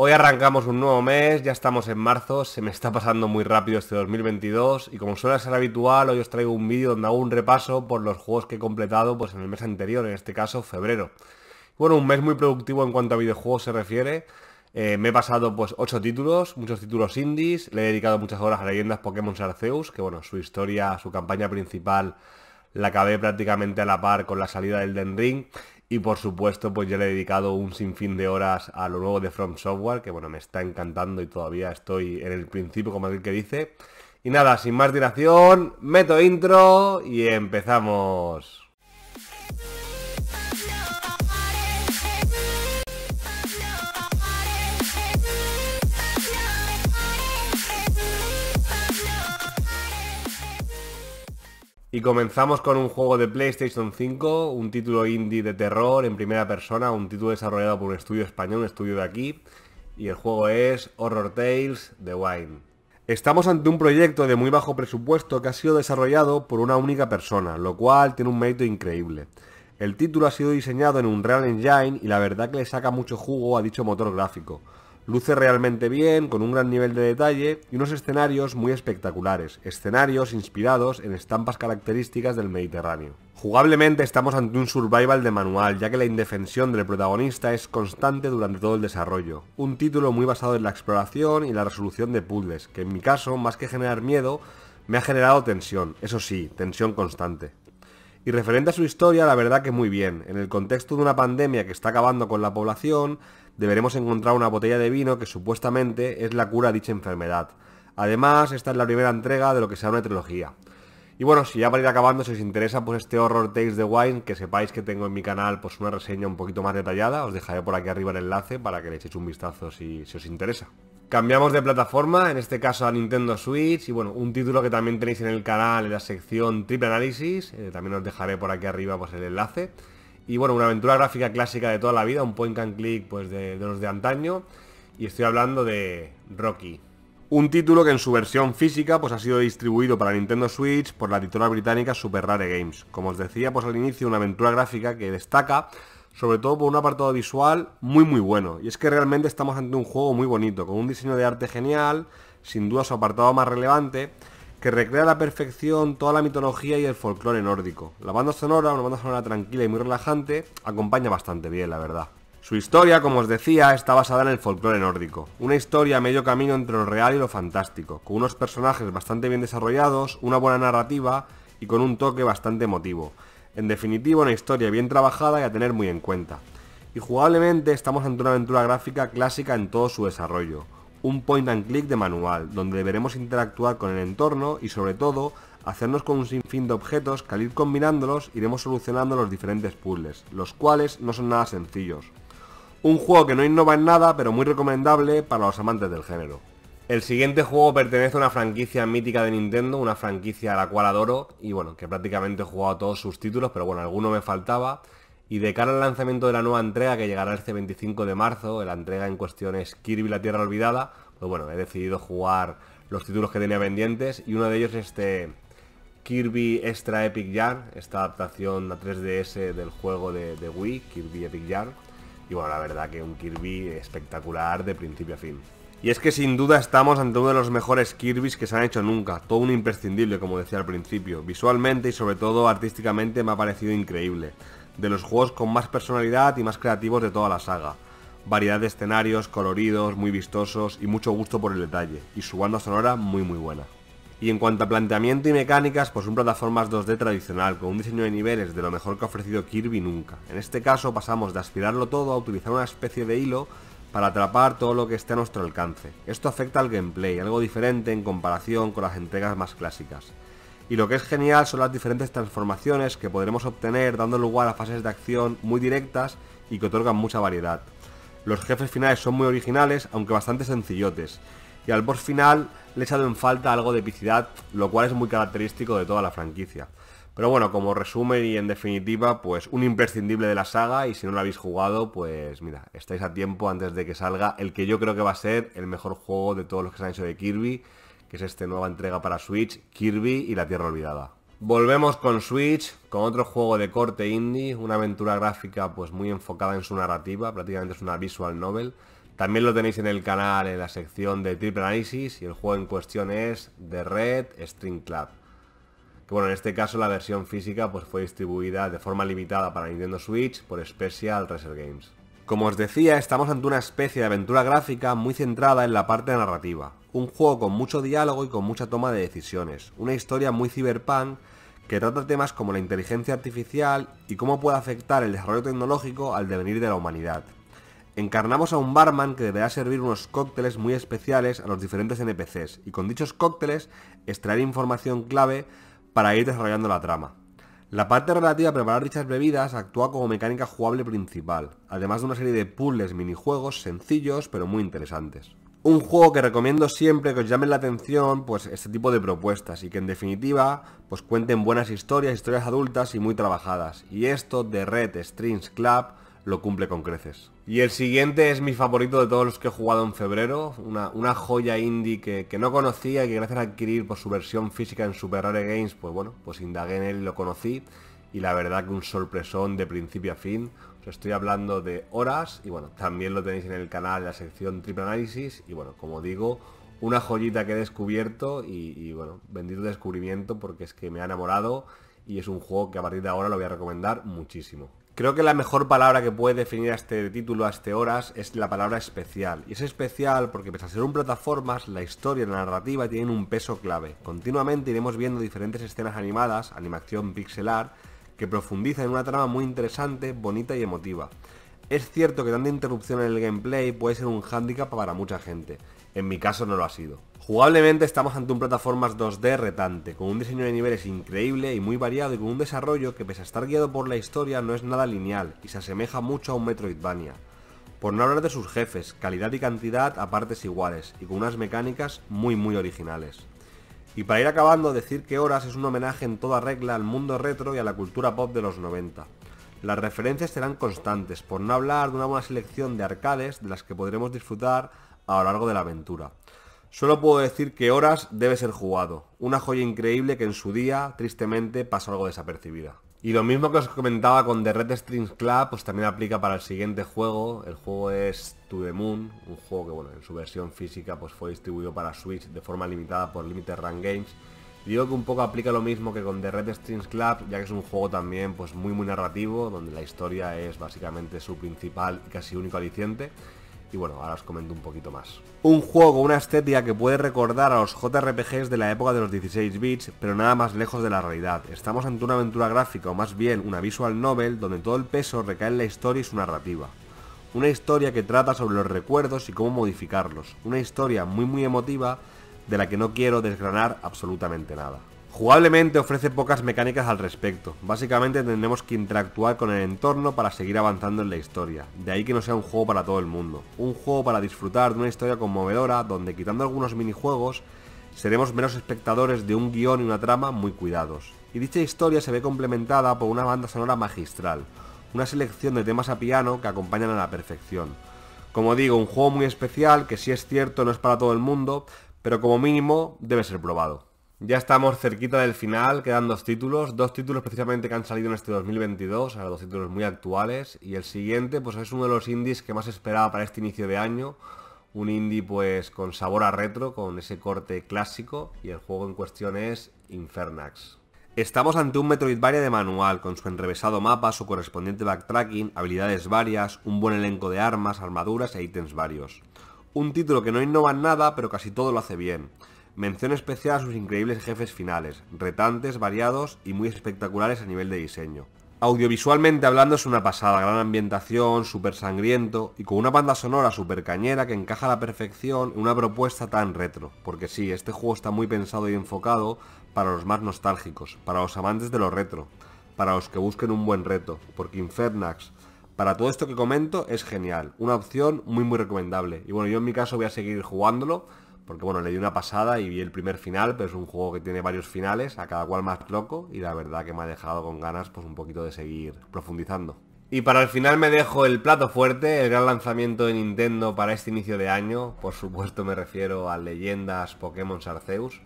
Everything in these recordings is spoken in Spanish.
Hoy arrancamos un nuevo mes, ya estamos en marzo, se me está pasando muy rápido este 2022 y como suele ser habitual, hoy os traigo un vídeo donde hago un repaso por los juegos que he completado pues, en el mes anterior, en este caso febrero. Bueno, un mes muy productivo en cuanto a videojuegos se refiere. Eh, me he pasado pues 8 títulos, muchos títulos indies, le he dedicado muchas horas a leyendas Pokémon Arceus, que bueno, su historia, su campaña principal la acabé prácticamente a la par con la salida del Den Ring y por supuesto, pues ya le he dedicado un sinfín de horas a lo nuevo de From Software, que bueno, me está encantando y todavía estoy en el principio, como aquel que dice. Y nada, sin más dilación, meto intro y empezamos. Y comenzamos con un juego de PlayStation 5, un título indie de terror en primera persona, un título desarrollado por un estudio español, un estudio de aquí, y el juego es Horror Tales The Wine. Estamos ante un proyecto de muy bajo presupuesto que ha sido desarrollado por una única persona, lo cual tiene un mérito increíble. El título ha sido diseñado en un Real Engine y la verdad que le saca mucho jugo a dicho motor gráfico. Luce realmente bien, con un gran nivel de detalle y unos escenarios muy espectaculares, escenarios inspirados en estampas características del Mediterráneo. Jugablemente estamos ante un survival de manual, ya que la indefensión del protagonista es constante durante todo el desarrollo. Un título muy basado en la exploración y la resolución de puzzles, que en mi caso, más que generar miedo, me ha generado tensión, eso sí, tensión constante. Y referente a su historia, la verdad que muy bien. En el contexto de una pandemia que está acabando con la población, deberemos encontrar una botella de vino que supuestamente es la cura a dicha enfermedad. Además, esta es la primera entrega de lo que sea una trilogía. Y bueno, si ya para ir acabando, si os interesa pues este Horror Tales de Wine, que sepáis que tengo en mi canal pues una reseña un poquito más detallada, os dejaré por aquí arriba el enlace para que le echéis un vistazo si os interesa. Cambiamos de plataforma, en este caso a Nintendo Switch y bueno, un título que también tenéis en el canal en la sección Triple Análisis, eh, también os dejaré por aquí arriba pues el enlace. Y bueno, una aventura gráfica clásica de toda la vida, un point and click pues de, los de antaño y estoy hablando de Rocky. Un título que en su versión física pues ha sido distribuido para Nintendo Switch por la editora británica Super Rare Games. Como os decía pues al inicio, una aventura gráfica que destaca sobre todo por un apartado visual muy muy bueno. Y es que realmente estamos ante un juego muy bonito, con un diseño de arte genial, sin duda su apartado más relevante, que recrea a la perfección toda la mitología y el folclore nórdico. La banda sonora, una banda sonora tranquila y muy relajante, acompaña bastante bien, la verdad. Su historia, como os decía, está basada en el folclore nórdico, una historia a medio camino entre lo real y lo fantástico, con unos personajes bastante bien desarrollados, una buena narrativa y con un toque bastante emotivo. En definitiva, una historia bien trabajada y a tener muy en cuenta. Y jugablemente estamos ante una aventura gráfica clásica en todo su desarrollo, un point and click de manual, donde deberemos interactuar con el entorno y sobre todo hacernos con un sinfín de objetos que al ir combinándolos iremos solucionando los diferentes puzzles, los cuales no son nada sencillos. Un juego que no innova en nada, pero muy recomendable para los amantes del género. El siguiente juego pertenece a una franquicia mítica de Nintendo, una franquicia a la cual adoro y bueno, que prácticamente he jugado todos sus títulos, pero bueno, alguno me faltaba. Y de cara al lanzamiento de la nueva entrega que llegará este 25 de marzo, la entrega en cuestión es Kirby la Tierra Olvidada, pues bueno, he decidido jugar los títulos que tenía pendientes y uno de ellos es este Kirby Extra Epic Yarn, esta adaptación a 3DS del juego de, de Wii, Kirby Epic Yarn. Y bueno, la verdad que un Kirby espectacular de principio a fin. Y es que sin duda estamos ante uno de los mejores Kirby's que se han hecho nunca, todo un imprescindible como decía al principio, visualmente y sobre todo artísticamente me ha parecido increíble, de los juegos con más personalidad y más creativos de toda la saga, variedad de escenarios, coloridos, muy vistosos y mucho gusto por el detalle, y su banda sonora muy muy buena. Y en cuanto a planteamiento y mecánicas, pues un plataformas 2D tradicional, con un diseño de niveles de lo mejor que ha ofrecido Kirby nunca. En este caso pasamos de aspirarlo todo a utilizar una especie de hilo para atrapar todo lo que esté a nuestro alcance. Esto afecta al gameplay, algo diferente en comparación con las entregas más clásicas. Y lo que es genial son las diferentes transformaciones que podremos obtener dando lugar a fases de acción muy directas y que otorgan mucha variedad. Los jefes finales son muy originales, aunque bastante sencillotes, y al boss final le he echado en falta algo de epicidad, lo cual es muy característico de toda la franquicia. Pero bueno, como resumen y en definitiva, pues un imprescindible de la saga y si no lo habéis jugado, pues mira, estáis a tiempo antes de que salga el que yo creo que va a ser el mejor juego de todos los que se han hecho de Kirby, que es esta nueva entrega para Switch, Kirby y la Tierra Olvidada. Volvemos con Switch, con otro juego de corte indie, una aventura gráfica pues muy enfocada en su narrativa, prácticamente es una visual novel. También lo tenéis en el canal en la sección de Triple Análisis y el juego en cuestión es The Red String Club bueno, en este caso la versión física pues fue distribuida de forma limitada para Nintendo Switch por Special Reserve Games. Como os decía, estamos ante una especie de aventura gráfica muy centrada en la parte narrativa, un juego con mucho diálogo y con mucha toma de decisiones, una historia muy cyberpunk que trata temas como la inteligencia artificial y cómo puede afectar el desarrollo tecnológico al devenir de la humanidad. Encarnamos a un barman que deberá servir unos cócteles muy especiales a los diferentes NPCs y con dichos cócteles extraer información clave para ir desarrollando la trama. La parte relativa a preparar dichas bebidas actúa como mecánica jugable principal, además de una serie de puzzles minijuegos sencillos pero muy interesantes. Un juego que recomiendo siempre que os llamen la atención pues este tipo de propuestas y que en definitiva pues cuenten buenas historias, historias adultas y muy trabajadas. Y esto de Red Strings Club lo cumple con creces. Y el siguiente es mi favorito de todos los que he jugado en febrero, una, joya indie que, no conocía que gracias a adquirir por su versión física en Super Rare Games, pues bueno, pues indagué en él y lo conocí. Y la verdad que un sorpresón de principio a fin. Os estoy hablando de horas y bueno, también lo tenéis en el canal, en la sección Triple Análisis. Y bueno, como digo, una joyita que he descubierto y bueno, bendito descubrimiento porque es que me ha enamorado y es un juego que a partir de ahora lo voy a recomendar muchísimo. Creo que la mejor palabra que puede definir a este título, a este horas, es la palabra especial. Y es especial porque pese a ser un plataformas, la historia y la narrativa tienen un peso clave. Continuamente iremos viendo diferentes escenas animadas, animación pixelar, que profundiza en una trama muy interesante, bonita y emotiva. Es cierto que tanta interrupción en el gameplay puede ser un hándicap para mucha gente, en mi caso no lo ha sido. Jugablemente estamos ante un plataformas 2D retante, con un diseño de niveles increíble y muy variado y con un desarrollo que pese a estar guiado por la historia no es nada lineal y se asemeja mucho a un Metroidvania. Por no hablar de sus jefes, calidad y cantidad a partes iguales y con unas mecánicas muy muy originales. Y para ir acabando, decir que Horas es un homenaje en toda regla al mundo retro y a la cultura pop de los 90. Las referencias serán constantes, por no hablar de una buena selección de arcades de las que podremos disfrutar a lo largo de la aventura. Solo puedo decir que Horas debe ser jugado, una joya increíble que en su día, tristemente, pasó algo desapercibida. Y lo mismo que os comentaba con The Red Strings Club, pues también aplica para el siguiente juego. El juego es To The Moon, un juego que bueno, en su versión física pues fue distribuido para Switch de forma limitada por Limited Run Games Digo que un poco aplica lo mismo que con The Red Strings Club, ya que es un juego también pues muy muy narrativo, donde la historia es básicamente su principal y casi único aliciente. Y bueno, ahora os comento un poquito más. Un juego una estética que puede recordar a los JRPGs de la época de los 16 bits, pero nada más lejos de la realidad. Estamos ante una aventura gráfica, o más bien una visual novel, donde todo el peso recae en la historia y su narrativa. Una historia que trata sobre los recuerdos y cómo modificarlos. Una historia muy muy emotiva de la que no quiero desgranar absolutamente nada. Jugablemente ofrece pocas mecánicas al respecto, básicamente tendremos que interactuar con el entorno para seguir avanzando en la historia, de ahí que no sea un juego para todo el mundo, un juego para disfrutar de una historia conmovedora donde quitando algunos minijuegos seremos menos espectadores de un guión y una trama muy cuidados. Y dicha historia se ve complementada por una banda sonora magistral, una selección de temas a piano que acompañan a la perfección. Como digo, un juego muy especial que si es cierto no es para todo el mundo, pero como mínimo debe ser probado. Ya estamos cerquita del final, quedan dos títulos, dos títulos precisamente que han salido en este 2022, ahora dos títulos muy actuales, y el siguiente pues es uno de los indies que más esperaba para este inicio de año, un indie pues con sabor a retro, con ese corte clásico, y el juego en cuestión es Infernax. Estamos ante un Metroidvania de manual, con su enrevesado mapa, su correspondiente backtracking, habilidades varias, un buen elenco de armas, armaduras e ítems varios. Un título que no innova en nada, pero casi todo lo hace bien. Mención especial a sus increíbles jefes finales, retantes, variados y muy espectaculares a nivel de diseño. Audiovisualmente hablando es una pasada, gran ambientación, súper sangriento y con una banda sonora súper cañera que encaja a la perfección en una propuesta tan retro, porque sí, este juego está muy pensado y enfocado para los más nostálgicos, para los amantes de lo retro, para los que busquen un buen reto, porque Infernax, para todo esto que comento es genial. Una opción muy muy recomendable. Y bueno, yo en mi caso voy a seguir jugándolo. Porque bueno, le di una pasada y vi el primer final, pero es un juego que tiene varios finales, a cada cual más loco, y la verdad que me ha dejado con ganas pues un poquito de seguir profundizando. Y para el final me dejo el plato fuerte, el gran lanzamiento de Nintendo para este inicio de año, por supuesto me refiero a Leyendas Pokémon Sarceus.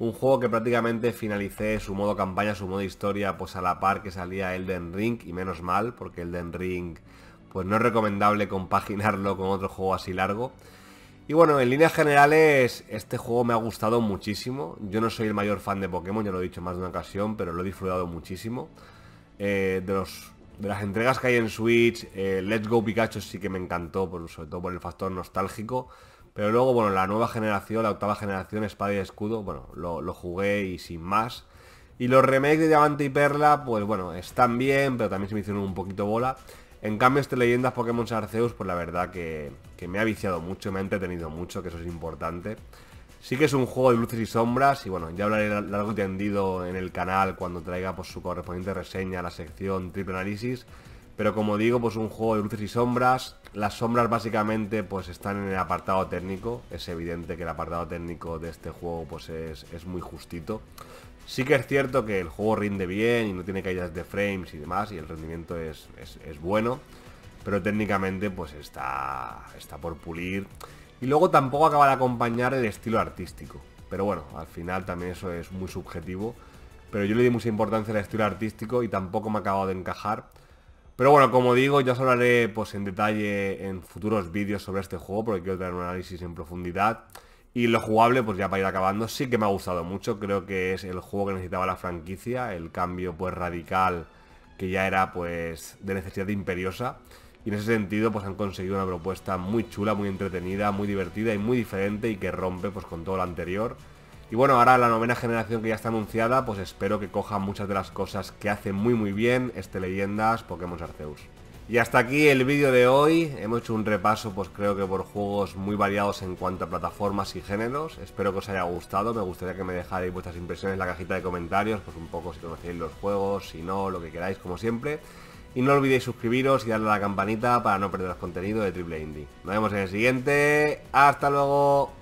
Un juego que prácticamente finalicé su modo campaña, su modo historia, pues a la par que salía Elden Ring, y menos mal, porque Elden Ring, pues no es recomendable compaginarlo con otro juego así largo. Y bueno, en líneas generales, este juego me ha gustado muchísimo. Yo no soy el mayor fan de Pokémon, ya lo he dicho más de una ocasión, pero lo he disfrutado muchísimo. Eh, de, las entregas que hay en Switch, eh, Let's Go Pikachu sí que me encantó, por, sobre todo por el factor nostálgico. Pero luego, bueno, la nueva generación, la octava generación, espada y escudo, bueno, lo, jugué y sin más. Y los remakes de Diamante y Perla, pues bueno, están bien, pero también se me hicieron un poquito bola. En cambio, este Leyendas Pokémon Arceus, pues la verdad que, me ha viciado mucho, me ha entretenido mucho, que eso es importante. Sí que es un juego de luces y sombras y bueno, ya hablaré largo y tendido en el canal cuando traiga por pues, su correspondiente reseña a la sección triple análisis. Pero como digo, pues un juego de luces y sombras. Las sombras básicamente pues están en el apartado técnico. Es evidente que el apartado técnico de este juego pues es, muy justito. Sí que es cierto que el juego rinde bien y no tiene caídas de frames y demás y el rendimiento es, bueno. Pero técnicamente pues está, está por pulir. Y luego tampoco acaba de acompañar el estilo artístico. Pero bueno, al final también eso es muy subjetivo. Pero yo le di mucha importancia al estilo artístico y tampoco me ha acabado de encajar. Pero bueno, como digo, ya os hablaré pues, en detalle en futuros vídeos sobre este juego, porque quiero tener un análisis en profundidad. Y lo jugable, pues ya para ir acabando, sí que me ha gustado mucho. Creo que es el juego que necesitaba la franquicia, el cambio pues radical que ya era pues de necesidad imperiosa. Y en ese sentido pues han conseguido una propuesta muy chula, muy entretenida, muy divertida y muy diferente y que rompe pues con todo lo anterior. Y bueno, ahora la novena generación que ya está anunciada, pues espero que coja muchas de las cosas que hace muy muy bien este Leyendas Pokémon Arceus. Y hasta aquí el vídeo de hoy, hemos hecho un repaso pues creo que por juegos muy variados en cuanto a plataformas y géneros, espero que os haya gustado, me gustaría que me dejarais vuestras impresiones en la cajita de comentarios, pues un poco si conocéis los juegos, si no, lo que queráis como siempre, y no olvidéis suscribiros y darle a la campanita para no perderos contenido de Triple Indie. Nos vemos en el siguiente, hasta luego.